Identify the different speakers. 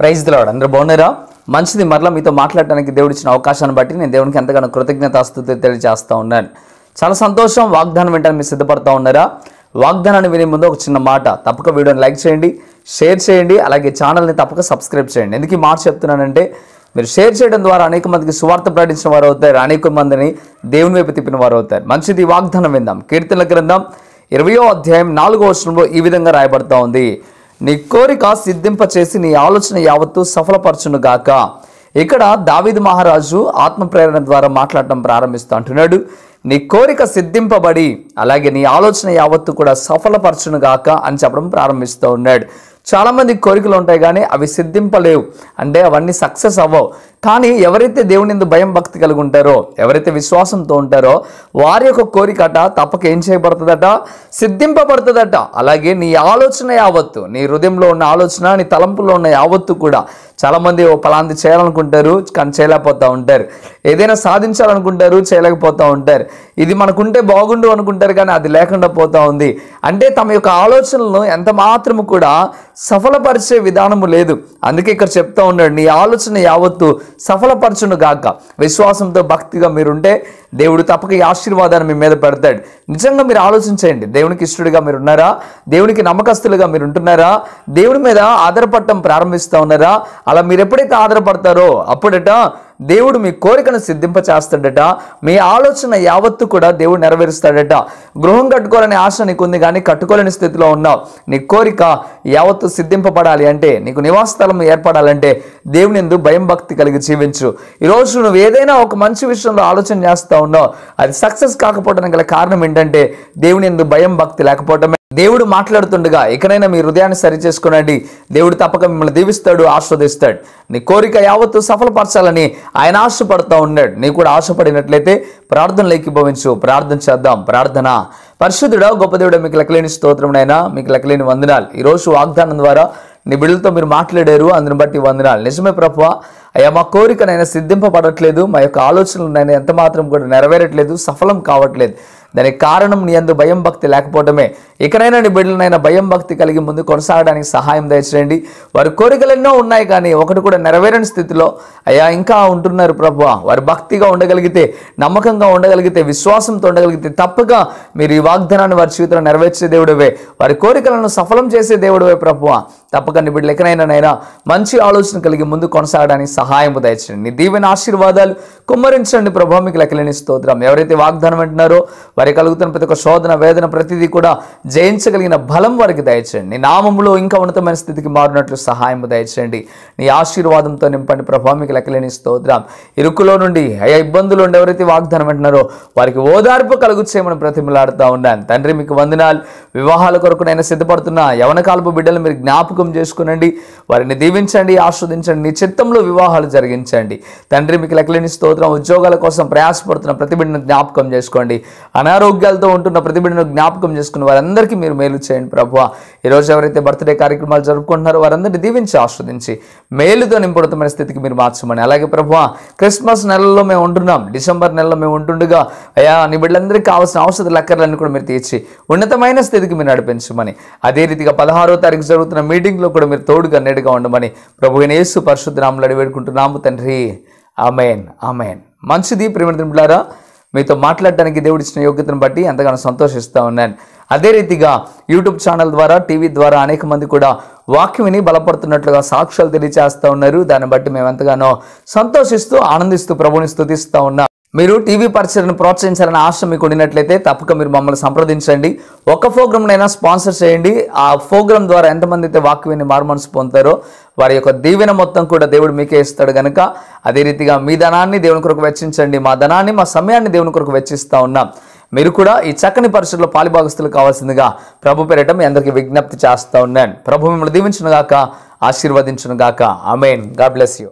Speaker 1: praise తెలవాడు అందరూ బాగున్నారా మంచిది మరలా మీతో మాట్లాడడానికి దేవుడు ఇచ్చిన అవకాశాన్ని బట్టి నేను దేవునికి ఎంతగానో కృతజ్ఞతాస్తుతి తెలియజేస్తూ ఉన్నాను చాలా సంతోషం వాగ్దానం వింటాను మీరు సిద్ధపడతా ఉన్నారా వాగ్దానాన్ని వినే ముందు ఒక చిన్న మాట తప్పక వీడియోని లైక్ చేయండి షేర్ చేయండి అలాగే ఛానల్ని తప్పక సబ్స్క్రైబ్ చేయండి ఎందుకు ఈ మాట చెప్తున్నానంటే మీరు షేర్ చేయడం ద్వారా అనేక మందికి సువార్త ప్రకటించిన వారు అవుతారు అనేక మందిని దేవుని వైపు తిప్పిన వారు అవుతారు మంచిది వాగ్దానం విందాం కీర్తనల గ్రంథం ఇరవయో అధ్యాయం నాలుగో వర్షంలో ఈ విధంగా రాయబడతా ఉంది నీ కోరిక సిద్ధింప చేసి నీ ఆలోచన యావత్తు సఫలపరచునుగాక ఇక్కడ దావిద్ మహారాజు ఆత్మప్రేరణ ద్వారా మాట్లాడటం ప్రారంభిస్తూ అంటున్నాడు నీ కోరిక సిద్ధింపబడి అలాగే నీ ఆలోచన యావత్తు కూడా సఫలపరచునుగాక అని చెప్పడం ప్రారంభిస్తూ ఉన్నాడు చాలామంది కోరికలు ఉంటాయి కానీ అవి సిద్ధింపలేవు అంటే అవన్నీ సక్సెస్ అవ్వవు కానీ ఎవరైతే దేవుని భయం భక్తి కలిగి ఉంటారో ఎవరైతే విశ్వాసంతో ఉంటారో వారి యొక్క కోరికట తప్పక ఏం చేయబడుతుందట సిద్ధింపబడుతుందట అలాగే నీ ఆలోచన యావత్తు నీ హృదయంలో ఉన్న ఆలోచన నీ తలంపులో ఉన్న యావత్తు కూడా చాలామంది ఓ పలాంది చేయాలనుకుంటారు కానీ చేయలేకపోతూ ఉంటారు ఏదైనా సాధించాలనుకుంటారు చేయలేకపోతూ ఉంటారు ఇది మనకుంటే బాగుండు అనుకుంటారు కానీ అది లేకుండా పోతూ ఉంది అంటే తమ యొక్క ఆలోచనలను ఎంత మాత్రము కూడా సఫలపరిచే విధానము లేదు అందుకే ఇక్కడ చెప్తా ఉన్నాడు నీ ఆలోచన యావత్తు సఫలపరచును గాక విశ్వాసంతో భక్తిగా మీరుంటే దేవుడు తప్పక ఈ ఆశీర్వాదాన్ని మీ మీద పెడతాడు నిజంగా మీరు ఆలోచించండి దేవునికి ఇష్టడిగా మీరు ఉన్నారా దేవునికి నమ్మకస్తులుగా మీరు ఉంటున్నారా దేవుడి మీద ఆధారపడటం ప్రారంభిస్తూ ఉన్నారా అలా మీరు ఎప్పుడైతే ఆధారపడతారో అప్పుడట దేవుడు మీ కోరికను సిద్ధింప చేస్తాడట మీ ఆలోచన యావత్తు కూడా దేవుడు నెరవేరుస్తాడట గృహం కట్టుకోవాలనే ఆశ నీకుంది కానీ కట్టుకోలేని స్థితిలో ఉన్నావు నీ కోరిక యావత్తు సిద్ధింపబడాలి అంటే నీకు నివాస స్థలం ఏర్పడాలంటే దేవుని ఎందు భయం భక్తి కలిగి జీవించు ఈరోజు నువ్వు ఏదైనా ఒక మంచి విషయంలో ఆలోచన చేస్తావు ఉన్నావు అది సక్సెస్ కాకపోవడానికి గల కారణం ఏంటంటే దేవుని ఎందు భయం భక్తి లేకపోవటమే దేవుడు మాట్లాడుతుండగా ఇకనైనా మీ హృదయాన్ని సరి చేసుకునండి దేవుడు తప్పక మిమ్మల్ని దీవిస్తాడు ఆస్వాదిస్తాడు నీ కోరిక యావత్తు సఫలపరచాలని ఆయన ఆశపడుతూ ఉన్నాడు నీ కూడా ఆశపడినట్లయితే ప్రార్థన లేఖిభవించు ప్రార్థన చేద్దాం ప్రార్థన పరిశుద్ధుడా గొప్ప దేవుడు మీకు లెక్కలేని స్తోత్రమునైనా మీకు లెక్కలేని వందనాలు ఈరోజు వాగ్దానం ద్వారా నీ బిడ్డలతో మీరు మాట్లాడారు అందుని బట్టి వందనాలు నిజమే ప్రభు అయ్యా మా కోరికనైనా సిద్ధింపబడట్లేదు మా యొక్క ఆలోచనలు నైనా ఎంత మాత్రం కూడా నెరవేరట్లేదు సఫలం కావట్లేదు దానికి కారణం నీ అందు భయం భక్తి లేకపోవడమే ఇకనైనా నీ బిడ్డలనైనా భయం భక్తి కలిగి ముందు కొనసాగడానికి సహాయం దయచేయండి వారి కోరికలు ఎన్నో ఉన్నాయి కానీ ఒకటి కూడా నెరవేరని స్థితిలో అయ్యా ఇంకా ఉంటున్నారు ప్రభు వారు భక్తిగా ఉండగలిగితే నమ్మకంగా ఉండగలిగితే విశ్వాసంతో ఉండగలిగితే తప్పగా మీరు ఈ వాగ్దానాన్ని వారి జీవితంలో నెరవేర్చే దేవుడివే వారి కోరికలను సఫలం చేసే దేవుడివే ప్రభువ తప్పకుండా తప్పకండి ఎక్కడైనా నైనా మంచి ఆలోచన కలిగి ముందు కొనసాగడానికి సహాయం దయచండి నీ దీవెన ఆశీర్వాదాలు కుమ్మరించండి ప్రభావ మీకు లెక్కలేని స్తోత్రం ఎవరైతే వాగ్దానం అంటున్నారో వారి కలుగుతున్న ప్రతి ఒక్క శోధన వేదన ప్రతిదీ కూడా జయించగలిగిన బలం వారికి దయచేయండి నీ నామంలో ఇంకా ఉన్నతమైన స్థితికి మారినట్లు సహాయం దయచేయండి నీ ఆశీర్వాదంతో నింపండి ప్రభావ మీకు లెక్కలేని స్తోత్రం ఇరుకులో నుండి అయా ఇబ్బందులు ఉండి ఎవరైతే వాగ్దానం అంటున్నారో వారికి ఓదార్పు కలుగు చేయమని ప్రతిమలాడుతూ ఉన్నాను తండ్రి మీకు వందనాలు వివాహాల కొరకునైనా సిద్ధపడుతున్న కాలపు బిడ్డలు మీరు జ్ఞాపకం జ్ఞాపకం చేసుకునండి వారిని దీవించండి ఆస్వాదించండి నీ చిత్తంలో వివాహాలు జరిగించండి తండ్రి మీకు లెక్కలేని స్తోత్రం ఉద్యోగాల కోసం ప్రయాసపడుతున్న ప్రతిబిడ్డను జ్ఞాపకం చేసుకోండి అనారోగ్యాలతో ఉంటున్న ప్రతిబిడ్డను జ్ఞాపకం చేసుకున్న వారందరికీ మీరు మేలు చేయండి ప్రభు ఈరోజు ఎవరైతే బర్త్డే కార్యక్రమాలు జరుపుకుంటున్నారో వారందరినీ దీవించి ఆస్వాదించి మేలుతో నింపడుతున్న స్థితికి మీరు మార్చమని అలాగే ప్రభు క్రిస్మస్ నెలలో మేము ఉంటున్నాం డిసెంబర్ నెలలో మేము ఉంటుండగా అయ్యా నీ బిడ్డలందరికీ కావాల్సిన ఔషధ లెక్కర్లన్నీ కూడా మీరు తీర్చి ఉన్నతమైన స్థితికి మీరు నడిపించమని అదే రీతిగా పదహారో తారీఖు జరుగుతున్న మీటింగ్ మీటింగ్లో కూడా మీరు తోడుగా నేడుగా ఉండమని ప్రభు నేసు పరిశుద్ధనాములు అడిగి వేడుకుంటున్నాము తండ్రి ఆమెన్ అమెన్ మంచిది ప్రేమిలారా మీతో మాట్లాడడానికి దేవుడిచ్చిన యోగ్యతను బట్టి ఎంతగానో సంతోషిస్తూ ఉన్నాను అదే రీతిగా యూట్యూబ్ ఛానల్ ద్వారా టీవీ ద్వారా అనేక మంది కూడా వాక్యమిని బలపడుతున్నట్లుగా సాక్ష్యాలు తెలియచేస్తూ ఉన్నారు దాన్ని బట్టి మేము ఎంతగానో సంతోషిస్తూ ఆనందిస్తూ ప్రభుని స్థుతిస్తూ ఉన్నాం మీరు టీవీ పరిచయను ప్రోత్సహించాలని ఆశ మీకు ఉండినట్లయితే తప్పక మీరు మమ్మల్ని సంప్రదించండి ఒక ప్రోగ్రామ్నైనా స్పాన్సర్ చేయండి ఆ ప్రోగ్రామ్ ద్వారా ఎంతమంది అయితే వాక్యాన్ని మార్మనసు పొందుతారో వారి యొక్క దీవెన మొత్తం కూడా దేవుడు మీకే ఇస్తాడు కనుక అదే రీతిగా మీ ధనాన్ని దేవుని కొరకు వెచ్చించండి మా ధనాన్ని మా సమయాన్ని దేవుని కొరకు వెచ్చిస్తూ ఉన్నాం మీరు కూడా ఈ చక్కని పరిస్థితుల్లో పాలిభాగస్తులు కావాల్సిందిగా ప్రభు పెరటం మీ అందరికీ విజ్ఞప్తి చేస్తూ ఉన్నాను ప్రభు మిమ్మల్ని ఆశీర్వదించును గాక ఆమెన్ గాడ్ బ్లెస్ యూ